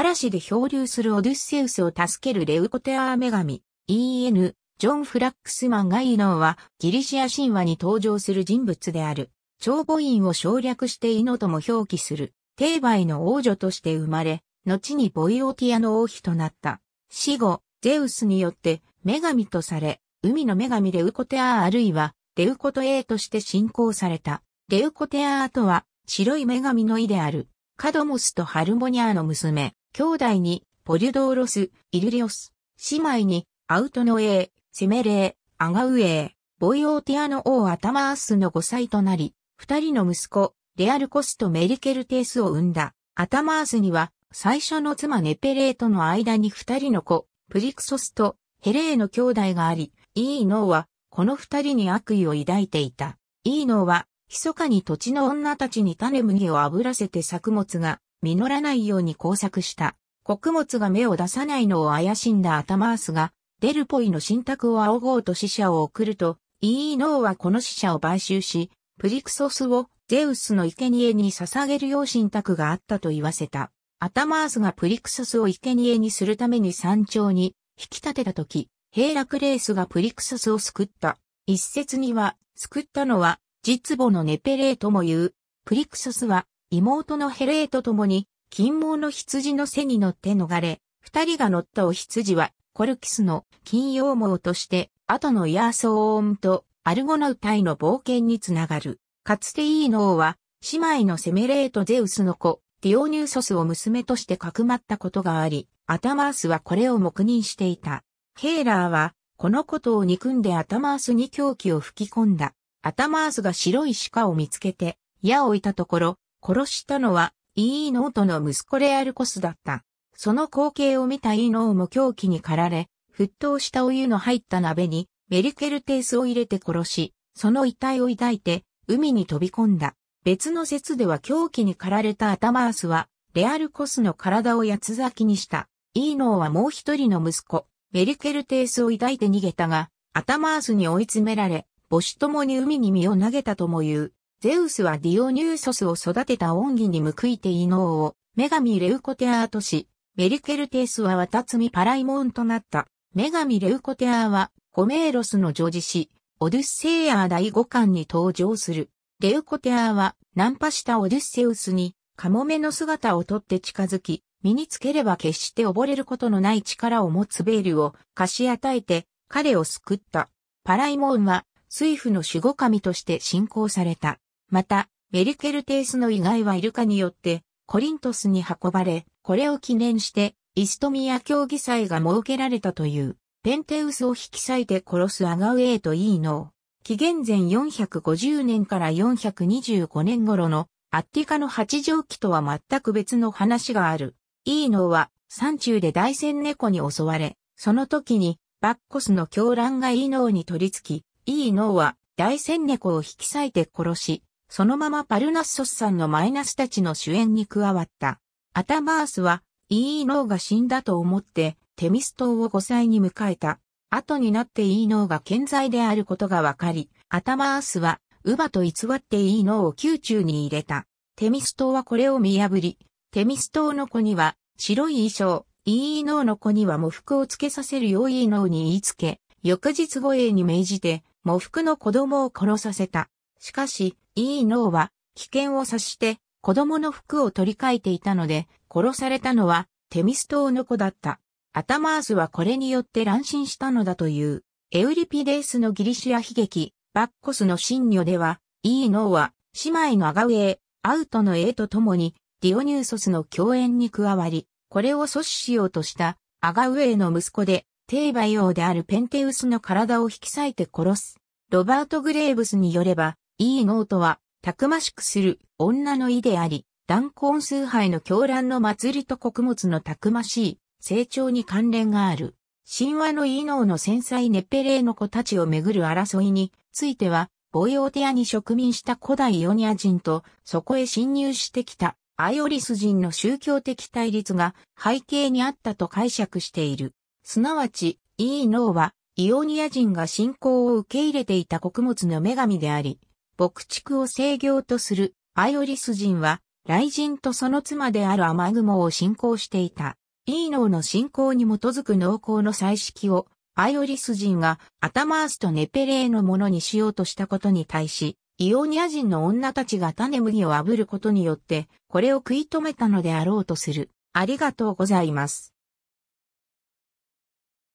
嵐で漂流するオデュッセウスを助けるレウコテアー女神、E.N. ジョン・フラックスマン・ガイノーはギリシア神話に登場する人物である。長母院を省略してイノとも表記する。テーバイの王女として生まれ、後にボイオティアの王妃となった。死後、ゼウスによって女神とされ、海の女神レウコテアーあるいはレウコトエーとして信仰された。レウコテアーとは白い女神の意である。カドモスとハルモニアの娘。兄弟にポリュドーロス、イルリオス、姉妹にアウトノエー、セメレー、アガウエー、ボイオーティアの王アタマースの5歳となり、二人の息子、レアルコスとメリケルテースを生んだ。アタマースには、最初の妻ネペレーとの間に二人の子、プリクソスとヘレーの兄弟があり、イーノーは、この二人に悪意を抱いていた。イーノーは、密かに土地の女たちに種麦を炙らせて作物が実らないように工作した。穀物が芽を出さないのを怪しんだアタマースが、デルポイの信託を仰ごうと死者を送ると、イーノーはこの死者を買収し、プリクソスをゼウスの生贄に捧げるよう信託があったと言わせた。アタマースがプリクソスを生贄にするために山頂に引き立てたとき、ヘイラクレースがプリクソスを救った。一説には、救ったのは、実母のネペレーとも言う。プリクソスは、妹のヘレーと共に、金毛の羊の背に乗って逃れ、二人が乗ったお羊は、コルキスの金羊毛として、後のヤーソーオンとアルゴナウタイの冒険につながる。かつてイーノーは、姉妹のセメレーとゼウスの子、ディオニューソスを娘としてかくまったことがあり、アタマースはこれを黙認していた。ヘーラーは、このことを憎んでアタマースに狂気を吹き込んだ。アタマースが白い鹿を見つけて、矢を置いたところ、殺したのは、イーノートの息子レアルコスだった。その光景を見たイーノーも狂気に駆られ、沸騰したお湯の入った鍋にメリケルテースを入れて殺し、その遺体を抱いて海に飛び込んだ。別の説では狂気に駆られたアタマースは、レアルコスの体を八つ咲きにした。イーノーはもう一人の息子、メリケルテースを抱いて逃げたが、アタマースに追い詰められ、母子共に海に身を投げたとも言う。ゼウスはディオニューソスを育てた恩義に報いて異能を、女神レウコテアーとし、メリケルテースは渡積パライモンとなった。女神レウコテアーは、ホメーロスの女児子、オデュッセイアー第五巻に登場する。レウコテアーは、ナンパしたオデュッセウスに、カモメの姿をとって近づき、身につければ決して溺れることのない力を持つベールを貸し与えて、彼を救った。パライモンは、水夫の守護神として信仰された。また、メリケルテースの遺骸はイルカによってコリントスに運ばれ、これを記念してイストミア競技祭が設けられたという、ペンテウスを引き裂いて殺すアガウェイとイーノー。紀元前450年から425年頃のアッティカの八畳紀とは全く別の話がある。イーノーは山中で大戦猫に襲われ、その時にバッコスの狂乱がイーノーに取り付き、イーノーは大戦猫を引き裂いて殺し、そのままパルナッソスさんのマイナスたちの主演に加わった。アタマースは、イーノーが死んだと思って、テミス島を5歳に迎えた。後になってイーノーが健在であることがわかり、アタマースは、ウバと偽ってイーノーを宮中に入れた。テミス島はこれを見破り、テミス島の子には、白い衣装、イーノーの子には喪服をつけさせるようイーノーに言いつけ、翌日護衛に命じて、喪服の子供を殺させた。しかし、E 脳は危険を察して子供の服を取り替えていたので殺されたのはテミストの子だった。アタマースはこれによって乱心したのだという。エウリピデースのギリシア悲劇、バッコスの新女では、イーノーは、姉妹のアガウェイ、アウトのエと共に、ディオニューソスの共演に加わり、これを阻止しようとした、アガウェイの息子で、テーバイであるペンテウスの体を引き裂いて殺す。ロバート・グレーブスによれば、いいーとは、たくましくする女の意であり、断ン崇拝の狂乱の祭りと穀物のたくましい成長に関連がある。神話の異能の繊細ネペレーの子たちをめぐる争いについては、ボイオテアに植民した古代イオニア人とそこへ侵入してきたアイオリス人の宗教的対立が背景にあったと解釈している。すなわち、イーノーはイオニア人が信仰を受け入れていた穀物の女神であり、牧畜を制御とするアイオリス人は、雷神とその妻である雨雲を信仰していた。イーノーの信仰に基づく農耕の彩色を、アイオリス人がアタマースとネペレーのものにしようとしたことに対し、イオニア人の女たちが種麦を炙ることによって、これを食い止めたのであろうとする。ありがとうございます。